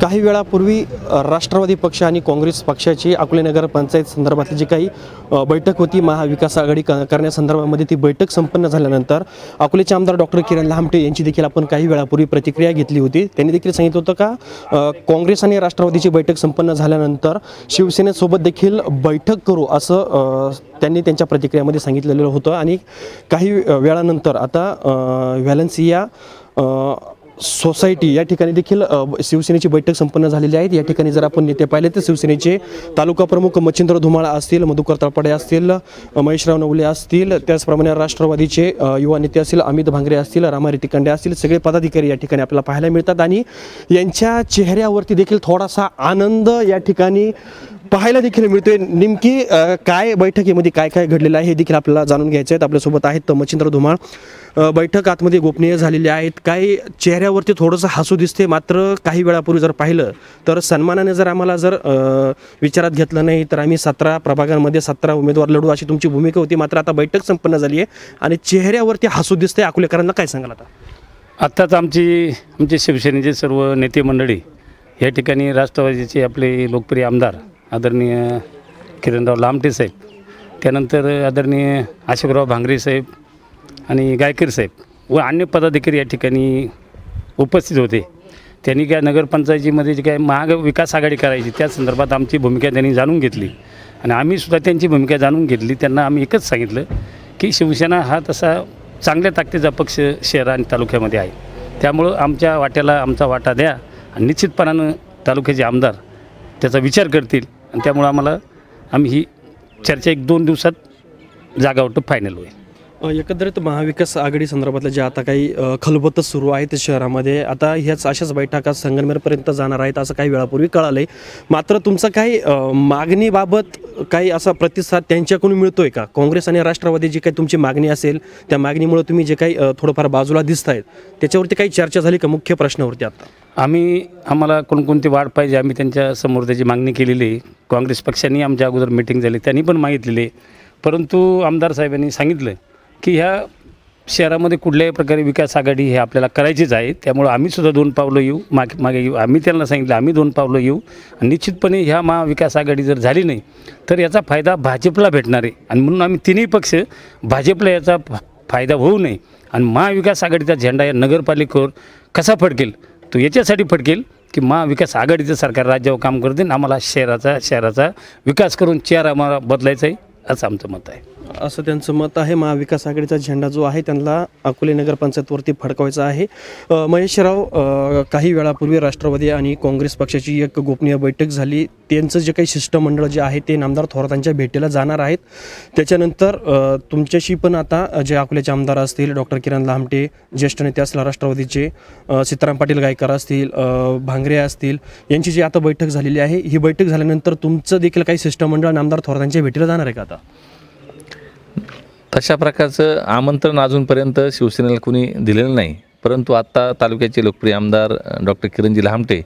काही वेळापूर्वी राष्ट्रवादी पक्ष आणि काँग्रेस पक्षाची अकोलेनगर पंचायत संदर्भातली जी काही बैठक होती महाविकास आघाडी क करण्यासंदर्भामध्ये ती बैठक संपन्न झाल्यानंतर अकोलेचे आमदार डॉक्टर किरण लहामटे यांची देखील आपण काही वेळापूर्वी प्रतिक्रिया घेतली होती त्यांनी देखील सांगितलं होतं का काँग्रेस आणि राष्ट्रवादीची बैठक संपन्न झाल्यानंतर शिवसेनेसोबत देखील बैठक करू असं त्यांनी त्यांच्या प्रतिक्रियामध्ये सांगितलेलं होतं आणि काही वेळानंतर आता व्हॅलन्सिया सोसायटी या ठिकाणी देखील शिवसेनेची बैठक संपन्न झालेली आहे या ठिकाणी जर आपण नेते पाहिले तर शिवसेनेचे तालुका प्रमुख मच्छिंद्र धुमाळा असतील मधुकर तळपाडे असतील महेशराव नवले असतील त्याचप्रमाणे राष्ट्रवादीचे युवा नेते असतील अमित भांगरे असतील रामारी तिकंडे असतील सगळे पदाधिकारी या ठिकाणी आपल्याला पाहायला मिळतात आणि यांच्या चेहऱ्यावरती देखील थोडासा आनंद या ठिकाणी पाहायला देखील मिळतोय नेमकी काय बैठकीमध्ये काय काय घडलेलं आहे हे देखील आपल्याला जाणून घ्यायचं आहे आपल्यासोबत आहेत मच्छिंद्र धुमाळ बैठक आतमध्ये गोपनीय झालेली आहेत काही चेहऱ्यावरती थोडंसं हसू दिसते मात्र काही वेळापूर्वी जर पाहिलं तर सन्मानाने जर आम्हाला जर विचारात घेतलं नाही तर आम्ही सतरा प्रभागांमध्ये सतरा उमेदवार लढू अशी तुमची भूमिका होती मात्र आता बैठक संपन्न झाली आहे आणि चेहऱ्यावरती हसू दिसते अकोलेकरांना काय सांगाल आता आत्ताच आमची आमचे शिवसेनेचे सर्व नेते मंडळी या ठिकाणी राष्ट्रवादीचे आपले लोकप्रिय आमदार आदरणीय किरणराव लामटे साहेब त्यानंतर आदरणीय अशोकराव भांगरे साहेब आणि गायकर साहेब व अन्य पदाधिकारी या ठिकाणी उपस्थित होते त्यांनी काय नगरपंचायतीमध्ये जे काय महाग विकास आघाडी करायची त्या संदर्भात आमची भूमिका त्यांनी जाणून घेतली आणि आम्हीसुद्धा त्यांची भूमिका जाणून घेतली त्यांना आम्ही एकच सांगितलं की शिवसेना हा तसा चांगल्या ताकदीचा पक्ष शहर आणि तालुक्यामध्ये आहे त्यामुळं आमच्या वाट्याला आमचा वाटा द्या आणि निश्चितपणानं तालुक्याचे आमदार त्याचा विचार करतील आणि त्यामुळं आम्हाला आम्ही ही चर्चा एक दोन दिवसात जागा वाटतो फायनल होईल एकंदरीत महाविकास आघाडी संदर्भातल्या ज्या आता काही खलबत सुरू आहेत शहरामध्ये आता ह्याच अशाच बैठका संगमेरपर्यंत जाणार आहेत असं काही वेळापूर्वी कळालं आहे मात्र तुमचं काही मागणीबाबत काही असा प्रतिसाद त्यांच्याकडून मिळतोय का काँग्रेस आणि राष्ट्रवादी जी काही तुमची मागणी असेल त्या मागणीमुळे तुम्ही जे काही थोडंफार बाजूला दिसत आहेत त्याच्यावरती काही चर्चा झाली का मुख्य प्रश्नावरती आता आम्ही आम्हाला कोणकोणती वाढ पाहिजे आम्ही त्यांच्या समोर त्याची मागणी केलेली आहे काँग्रेस पक्षाने आमच्या अगोदर मिटिंग झाली त्यांनी पण मागितलेली परंतु आमदार साहेबांनी सांगितलं की ह्या शहरामध्ये कुठल्याही प्रकारे विकास आघाडी हे आपल्याला करायचीच आहे त्यामुळं आम्हीसुद्धा दोन पावलं येऊ मागे मागे येऊ आम्ही त्यांना सांगितलं आम्ही दोन पावलं येऊ आणि निश्चितपणे ह्या महाविकास आघाडी जर झाली नाही तर याचा फायदा भाजपला भेटणार आहे आणि म्हणून आम्ही तिन्ही पक्ष भाजपला याचा फायदा होऊ नये आणि महाविकास आघाडीचा झेंडा या नगरपालिकेवर कसा फडकेल तो याच्यासाठी फटकेल की विकास आघाडीचं सरकार राज्यावर काम करते आम्हाला शहराचा शहराचा विकास करून चेहरा आम्हाला बदलायचा आहे असं आमचं मत आहे असं त्यांचं मत आहे महाविकास आघाडीचा झेंडा जो आहे त्यांना अकोले नगरपंचायतवरती फडकवायचा आहे महेशराव काही वेळापूर्वी राष्ट्रवादी आणि काँग्रेस पक्षाची एक गोपनीय बैठक झाली त्यांचं जे काही शिष्टमंडळ जे आहे ते नामदार थोरातांच्या भेटीला जाणार आहेत त्याच्यानंतर तुमच्याशी पण आता जे अकोल्याचे आमदार असतील डॉक्टर किरण लामटे ज्येष्ठ नेते असले राष्ट्रवादीचे सीताराम पाटील गायकर असतील भांगरे असतील यांची जी आता बैठक झालेली आहे ही बैठक झाल्यानंतर तुमचं देखील काही शिष्टमंडळ नामदार थोरातांच्या भेटीला जाणार आहे का आता तशा प्रकारचं आमंत्रण अजूनपर्यंत शिवसेनेला कुणी दिलेलं नाही परंतु आत्ता तालुक्याचे लोकप्रिय आमदार डॉक्टर किरणजी लहामटे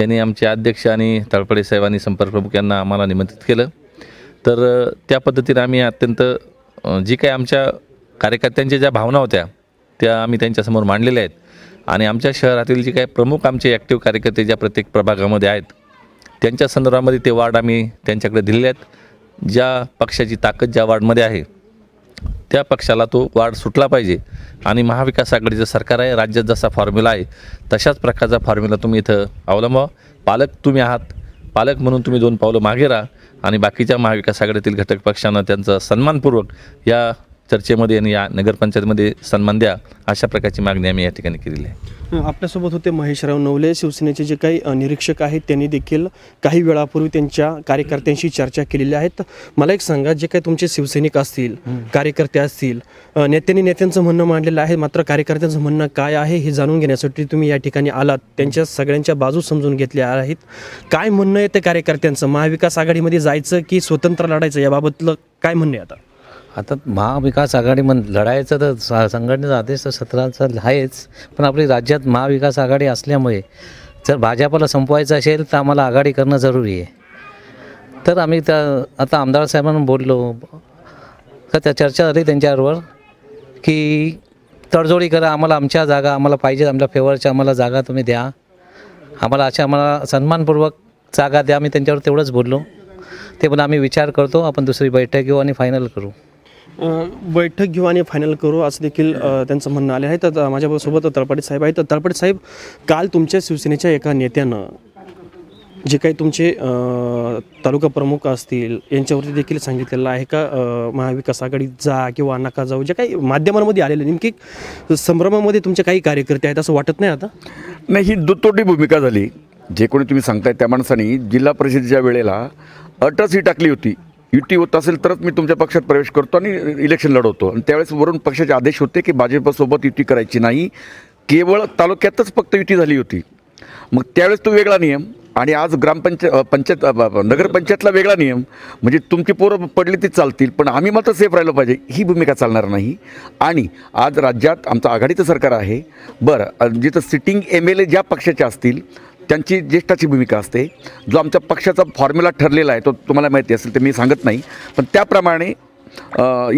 यांनी आमचे अध्यक्ष आणि तळपडे साहेबांनी संपर्क प्रमुख यांना आम्हाला निमंत्रित केलं तर त्या पद्धतीने आम्ही अत्यंत जी काही आमच्या कार्यकर्त्यांच्या ज्या भावना होत्या त्या आम्ही त्यांच्यासमोर मांडलेल्या आहेत आणि आमच्या शहरातील जे काही प्रमुख आमचे ॲक्टिव्ह कार्यकर्ते ज्या प्रत्येक प्रभागामध्ये आहेत त्यांच्या संदर्भामध्ये ते वार्ड आम्ही त्यांच्याकडे दिलेले आहेत ज्या पक्षाची ताकद ज्या वार्डमध्ये आहे त्या पक्षाला तो वाढ सुटला पाहिजे आणि महाविकास आघाडीचं सरकार आहे राज्यात जसा फॉर्म्युला आहे तशाच प्रकारचा फॉर्म्युला तुम्ही इथं अवलंबा पालक तुम्ही आहात पालक म्हणून तुम्ही दोन पावलं मागे राहा आणि बाकीच्या महाविकास आघाडीतील घटक पक्षांना त्यांचा सन्मानपूर्वक या चर्चेमध्ये आणि या नगरपंचायतमध्ये सन्मान द्या अशा प्रकारची मागणी आम्ही या ठिकाणी केलेली आहे आपल्यासोबत होते महेशराव नवले शिवसेनेचे जे काही निरीक्षक आहेत त्यांनी देखील काही वेळापूर्वी त्यांच्या कार्यकर्त्यांशी चर्चा केलेली आहेत मला एक सांगा जे काही तुमचे शिवसैनिक असतील कार्यकर्ते असतील नेत्यांनी नेत्यांचं म्हणणं मांडलेलं आहे मात्र कार्यकर्त्यांचं म्हणणं काय आहे हे जाणून घेण्यासाठी तुम्ही या ठिकाणी आलात त्यांच्या सगळ्यांच्या बाजू समजून घेतल्या आहेत काय म्हणणं आहे त्या कार्यकर्त्यांचं महाविकास आघाडीमध्ये जायचं की स्वतंत्र लढायचं याबाबतलं काय म्हणणं आहे आता आता महाविकास आघाडी म्हण लढायचं तर संघटनेचा आदेश तर सतराचा आहेच पण आपली राज्यात महाविकास आघाडी असल्यामुळे जर भाजपला संपवायचं असेल तर आम्हाला आघाडी करणं जरुरी आहे तर आम्ही त्या आता आमदार साहेबांना बोललो तर त्या चर्चा झाली त्यांच्याबरोबर की तडजोडी करा आम्हाला आमच्या जागा आम्हाला पाहिजे आमच्या फेवरच्या आम्हाला जागा तुम्ही द्या आम्हाला अशा आम्हाला सन्मानपूर्वक जागा द्या आम्ही त्यांच्यावर तेवढंच बोललो ते पण आम्ही विचार करतो आपण दुसरी बैठक घेऊ आणि फायनल करू बैठक घेऊ आणि फायनल करू असं देखील त्यांचं म्हणणं आले आहे तर माझ्यासोबत तळपाटे साहेब आहेत तर तळपाटे साहेब काल तुमच्या शिवसेनेच्या एका नेत्यानं जे काही तुमचे तालुका प्रमुख असतील यांच्यावरती देखील सांगितलेलं आहे का महाविकास आघाडी जा किंवा नका जाऊ जे काही माध्यमांमध्ये आलेले नेमकी संभ्रमामध्ये तुमचे काही कार्यकर्ते आहेत असं वाटत नाही आता नाही ही दुतोटी भूमिका झाली जे कोणी तुम्ही सांगताय त्या माणसाने जिल्हा परिषदेच्या वेळेला अटच ही टाकली होती युती होत असेल तरच मी तुमच्या पक्षात प्रवेश करतो आणि इलेक्शन लढवतो आणि त्यावेळेस वरून पक्षाचे आदेश होते की भाजपसोबत युती करायची नाही केवळ तालुक्यातच फक्त युती झाली होती मग त्यावेळेस तो वेगळा नियम आणि आज ग्रामपंचायत पंचायत नगरपंचायतला वेगळा नियम म्हणजे तुमची पोरं पडली ती चालतील पण आम्ही मात्र सेफ राहिलो पाहिजे ही भूमिका चालणार नाही आणि आज राज्यात आमचं आघाडीचं सरकार आहे बरं जिथं सिटिंग एम एल ए ज्या पक्षाच्या असतील त्यांची ज्येष्ठाची भूमिका असते जो आमच्या पक्षाचा फॉर्म्युला ठरलेला आहे तो तुम्हाला माहिती असेल ते मी सांगत नाही पण त्याप्रमाणे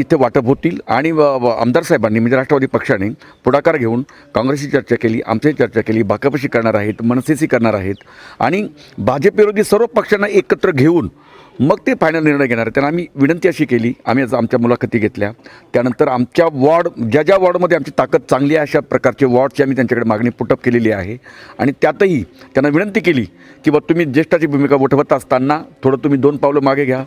इथे वाटप होतील आणि आमदार साहेबांनी म्हणजे राष्ट्रवादी पक्षाने पुढाकार घेऊन काँग्रेसशी चर्चा केली आमच्याही चर्चा केली भाकपशी करणार आहेत मनसेशी करणार आहेत आणि भाजपविरोधी सर्व पक्षांना एकत्र घेऊन मग ते फायनल निर्णय घेणार त्यांना आम्ही विनंती अशी केली आम्ही आज आमच्या मुलाखती घेतल्या त्यानंतर आमच्या वॉर्ड ज्या ज्या वॉर्डमध्ये आमची ताकद चांगली आहे अशा प्रकारचे वॉर्डची आम्ही त्यांच्याकडे मागणी पुटअप केलेली आहे आणि त्यातही त्यांना विनंती केली की बा तुम्ही ज्येष्ठाची भूमिका उठवत असताना थोडं तुम्ही दोन पावलं मागे घ्या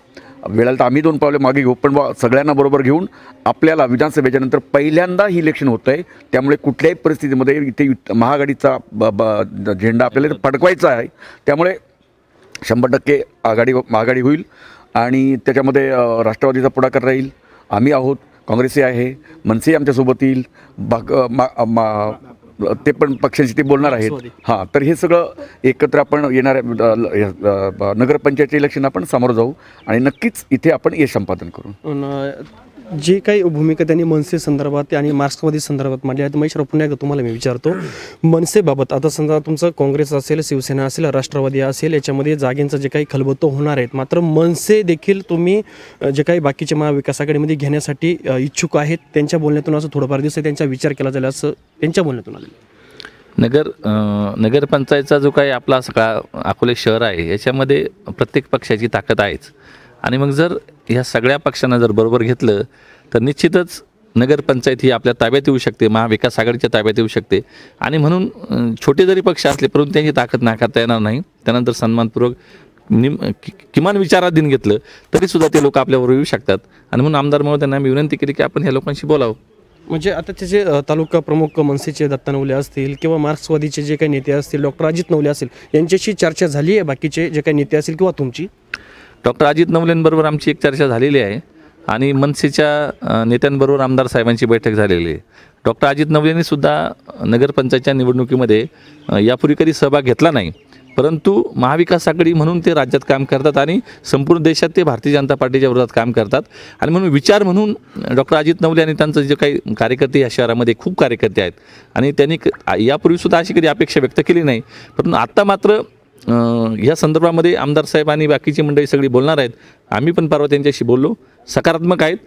वेळेला तर आम्ही दोन पावले मागे घेऊ पण सगळ्यांना बरोबर घेऊन आपल्याला विधानसभेच्या नंतर पहिल्यांदा ही इलेक्शन होतं आहे त्यामुळे कुठल्याही परिस्थितीमध्ये इथे महाआघाडीचा झेंडा आपल्याला फडकवायचा आहे त्यामुळे शंभर टक्के आघाडी महागाडी होईल आणि त्याच्यामध्ये राष्ट्रवादीचा पुढाकार राहील आम्ही आहोत काँग्रेसही आहे मनसेही आमच्यासोबत येईल मा, मा ते पण पक्षांशी ते बोलणार आहेत हां तर हे सगळं एकत्र आपण येणाऱ्या नगरपंचायत इलेक्शन आपण सामोरं जाऊ आणि नक्कीच इथे आपण हे संपादन करू जे काही भूमिका त्यांनी मनसे संदर्भात आणि मार्क्सवादी संदर्भात मांडली आहेत महेश पुन्हा तुम्हाला मी विचारतो मनसेबाबत आता समजा तुमचं काँग्रेस असेल शिवसेना असेल राष्ट्रवादी असेल याच्यामध्ये जागेंचं जे काही खलबत्तो होणार आहेत मात्र मनसे देखील तुम्ही जे काही बाकीच्या महाविकास आघाडीमध्ये घेण्यासाठी इच्छुक आहेत त्यांच्या बोलण्यातून असं थोडंफार दिवस त्यांचा विचार केला जाईल असं त्यांच्या बोलण्यातून आलं नगर नगरपंचायतचा जो काही आपला सगळा अकोले शहर आहे याच्यामध्ये प्रत्येक पक्षाची ताकद आहेच आणि मग जर ह्या सगळ्या पक्षांना जर बरोबर घेतलं तर निश्चितच नगरपंचायत ही आपल्या ताब्यात येऊ शकते महाविकास आघाडीच्या ताब्यात येऊ शकते आणि म्हणून छोटे जरी पक्ष असले परंतु त्यांची ताकद नाकारता येणार नाही त्यानंतर सन्मानपूर्वक निम कि, किमान विचाराधीन घेतलं तरीसुद्धा ते लोक आपल्यावर येऊ शकतात आणि म्हणून आमदार म्हणून त्यांना आम्ही विनंती केली की आपण ह्या लोकांशी बोलावं म्हणजे आता जे तालुका प्रमुख मनसेचे दत्ता नवले असतील किंवा मार्क्सवादीचे जे काही नेते असतील डॉक्टर अजित नवले असतील यांच्याशी चर्चा झाली आहे बाकीचे जे काही नेते असतील किंवा तुमची डॉक्टर अजित नवलेंबरोबर आमची एक चर्चा झालेली आहे आणि मनसेच्या नेत्यांबरोबर आमदार साहेबांची बैठक झालेली आहे डॉक्टर अजित नवलेंनी सुद्धा नगरपंचायतच्या निवडणुकीमध्ये यापूर्वी कधी सहभाग घेतला नाही परंतु महाविकास आघाडी म्हणून ते राज्यात काम करतात आणि संपूर्ण देशात ते भारतीय जनता पार्टीच्या विरोधात काम करतात आणि म्हणून विचार म्हणून डॉक्टर अजित नवले आणि त्यांचं जे काही कार्यकर्ते या शहरामध्ये खूप कार्यकर्ते आहेत आणि त्यांनी यापूर्वीसुद्धा अशी कधी अपेक्षा व्यक्त केली नाही परंतु आत्ता मात्र ह्या संदर्भामध्ये आमदार साहेब आणि बाकीची मंडळी सगळी बोलणार आहेत आम्ही पण परवा त्यांच्याशी बोललो सकारात्मक आहेत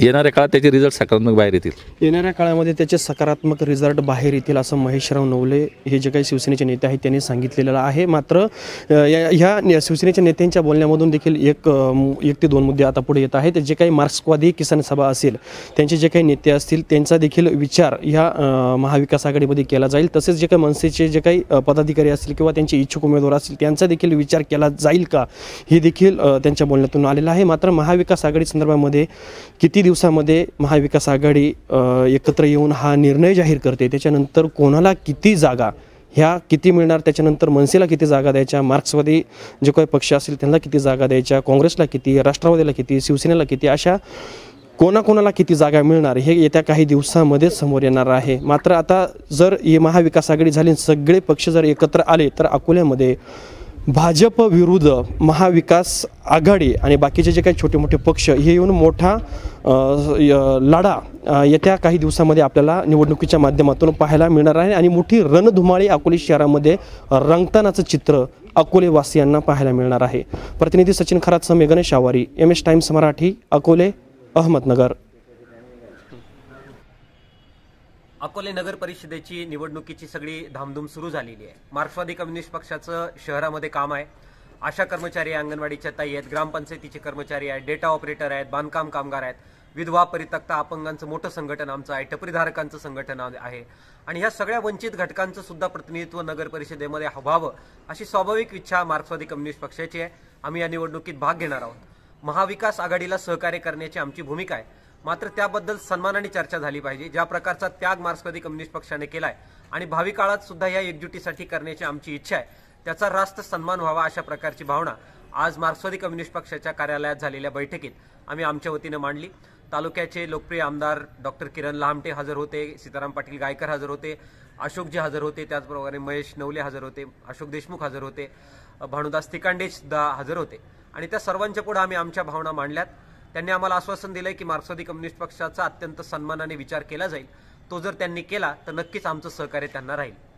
येणाऱ्या काळात त्याचे रिझल्ट सकारात्मक बाहेर येतील येणाऱ्या काळामध्ये त्याचे सकारात्मक रिझल्ट बाहेर येतील असं महेशराव नवले हे जे काही शिवसेनेचे नेते आहेत त्यांनी सांगितलेलं आहे मात्र या ह्या शिवसेनेच्या नेत्यांच्या बोलण्यामधून देखील एक एक ते दोन मुद्दे आता पुढे येत आहेत जे काही मार्क्सवादी किसान सभा असेल त्यांचे जे काही नेते असतील त्यांचा देखील विचार ह्या महाविकास आघाडीमध्ये केला जाईल तसेच जे काही मनसेचे जे काही पदाधिकारी असतील किंवा त्यांचे इच्छुक उमेदवार असतील त्यांचा देखील विचार केला जाईल का हे देखील त्यांच्या बोलण्यातून आलेलं आहे मात्र महाविकास आघाडी संदर्भामध्ये किती दिवसामध्ये महाविकास आघाडी एकत्र येऊन हा निर्णय जाहीर करते त्याच्यानंतर कोणाला किती जागा ह्या किती मिळणार त्याच्यानंतर मनसेला किती जागा द्यायच्या मार्क्सवादी जे काही पक्ष असेल त्यांना किती जागा द्यायच्या काँग्रेसला किती राष्ट्रवादीला किती शिवसेनेला किती अशा कोणाकोणाला किती जागा मिळणार हे येत्या काही दिवसामध्ये समोर येणार आहे मात्र आता जर ही महाविकास आघाडी झाली सगळे पक्ष जर एकत्र आले तर अकोल्यामध्ये भाजप विरुद्ध महाविकास आघाडी आणि बाकीचे जे काही छोटे मोठे पक्ष हे येऊन मोठा लढा येत्या काही दिवसामध्ये आपल्याला निवडणुकीच्या माध्यमातून पाहायला मिळणार आहे आणि मोठी रणधुमाळी अकोले शहरामध्ये रंगतानाचं चित्र अकोले वासियांना पाहायला मिळणार आहे प्रतिनिधी सचिन खरात समे Ganesh Awari M S times Marathi Akole Ahmednagar Akole नगर परिषदेची निवडणुकीची सगळी धामधूम सुरू झालेली आहे मार्क्सवादी कम्युनिस्ट पक्षाचं शहरामध्ये काम आहे आशा कर्मचारी अंगणवाडीच्या ताई आहेत ग्रामपंचायतीचे कर्मचारी आहेत डेटा ऑपरेटर आहेत बांधकाम कामगार आहेत विधवा परितक्ता अपंगांचं मोठं संघटन आमचं आहे टपरीधारकांचं संघटन आहे आणि ह्या सगळ्या वंचित घटकांचं सुद्धा प्रतिनिधित्व नगर परिषदेमध्ये व्हावं अशी स्वाभाविक इच्छा मार्क्सवादी कम्युनिस्ट पक्षाची आहे आम्ही या निवडणुकीत भाग घेणार आहोत महाविकास आघाडीला सहकार्य करण्याची आमची भूमिका आहे मात्र त्याबद्दल सन्मानाने चर्चा झाली पाहिजे ज्या प्रकारचा त्याग मार्क्सवादी कम्युनिस्ट पक्षाने केलाय आणि भावी काळात सुद्धा या एकजुटीसाठी करण्याची आमची इच्छा आहे त्याचा रास्त सन्मान व्हावा अशा प्रकारची भावना आज मार्क्सवादी कम्युनिस्ट पक्षाच्या कार्यालयात झालेल्या बैठकीत आम्ही आमच्या वतीनं मांडली तालुक्याचे लोकप्रिय आमदार डॉक्टर किरण लामटे हजर होते सीताराम पाटील गायकर हजर होते अशोकजी हजर होते त्याचप्रमाणे महेश नवले हजर होते अशोक देशमुख हजर होते भानुदास तिकांडे सुद्धा हजर होते आणि त्या सर्वांच्या पुढे आम्ही आमच्या भावना मांडल्यात त्यांनी आम्हाला आश्वासन दिलं की मार्क्सवादी कम्युनिस्ट पक्षाचा अत्यंत सन्मानाने विचार केला जाईल तो जर त्यांनी केला तर नक्कीच आमचं सहकार्य त्यांना राहील